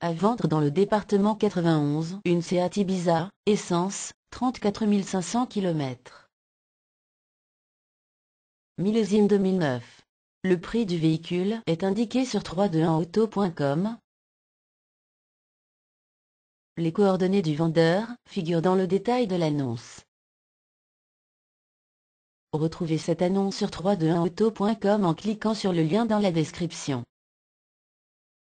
À vendre dans le département 91, une Seat Ibiza, essence, 34 500 km. Millésime 2009. Le prix du véhicule est indiqué sur 321auto.com. Les coordonnées du vendeur figurent dans le détail de l'annonce. Retrouvez cette annonce sur 321auto.com en cliquant sur le lien dans la description.